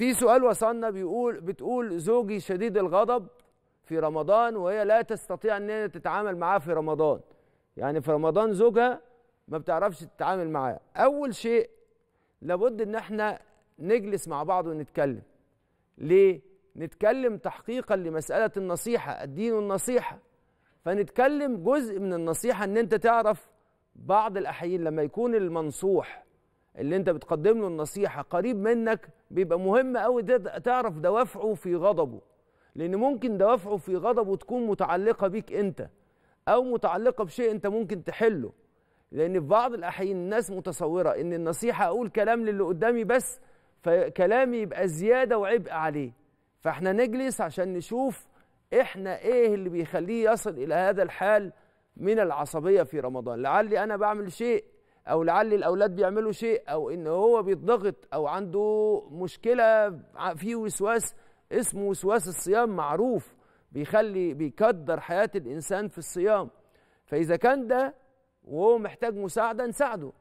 في سؤال وصلنا بيقول بتقول زوجي شديد الغضب في رمضان وهي لا تستطيع ان هي تتعامل معاه في رمضان يعني في رمضان زوجها ما بتعرفش تتعامل معاه اول شيء لابد ان احنا نجلس مع بعض ونتكلم ليه نتكلم تحقيقا لمساله النصيحه الدين النصيحه فنتكلم جزء من النصيحه ان انت تعرف بعض الاحيان لما يكون المنصوح اللي انت بتقدم له النصيحه قريب منك بيبقى مهم قوي تعرف دوافعه في غضبه لان ممكن دوافعه في غضبه تكون متعلقه بيك انت او متعلقه بشيء انت ممكن تحله لان في بعض الاحيان الناس متصوره ان النصيحه اقول كلام للي قدامي بس فكلامي يبقى زياده وعبء عليه فاحنا نجلس عشان نشوف احنا ايه اللي بيخليه يصل الى هذا الحال من العصبيه في رمضان لعلي انا بعمل شيء او لعل الاولاد بيعملوا شيء او ان هو بيتضغط او عنده مشكله في وسواس اسمه وسواس الصيام معروف بيخلي بيكدر حياه الانسان في الصيام فاذا كان ده وهو محتاج مساعده نساعده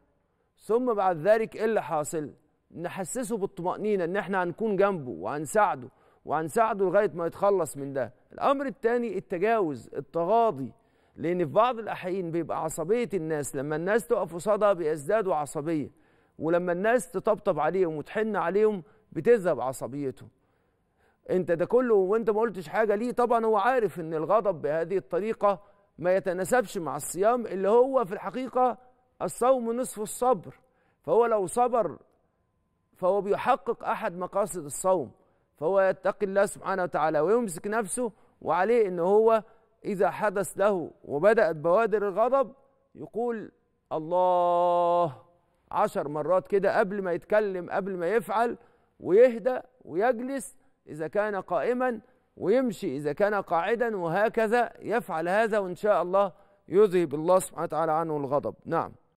ثم بعد ذلك ايه اللي حاصل نحسسه بالطمانينه ان احنا هنكون جنبه وهنساعده وهنساعده لغايه ما يتخلص من ده الامر الثاني التجاوز التغاضي لان في بعض الاحيان بيبقى عصبيه الناس لما الناس تقف قصادها بيزدادوا عصبيه ولما الناس تطبطب عليهم وتحن عليهم بتذهب عصبيتهم انت ده كله وانت ما قلتش حاجه ليه طبعا هو عارف ان الغضب بهذه الطريقه ما يتناسبش مع الصيام اللي هو في الحقيقه الصوم نصف الصبر فهو لو صبر فهو بيحقق احد مقاصد الصوم فهو يتقي الله سبحانه وتعالى ويمسك نفسه وعليه ان هو إذا حدث له وبدأت بوادر الغضب يقول الله عشر مرات كده قبل ما يتكلم قبل ما يفعل ويهدى ويجلس إذا كان قائما ويمشي إذا كان قاعدا وهكذا يفعل هذا وإن شاء الله يذهب الله سبحانه وتعالى عنه الغضب نعم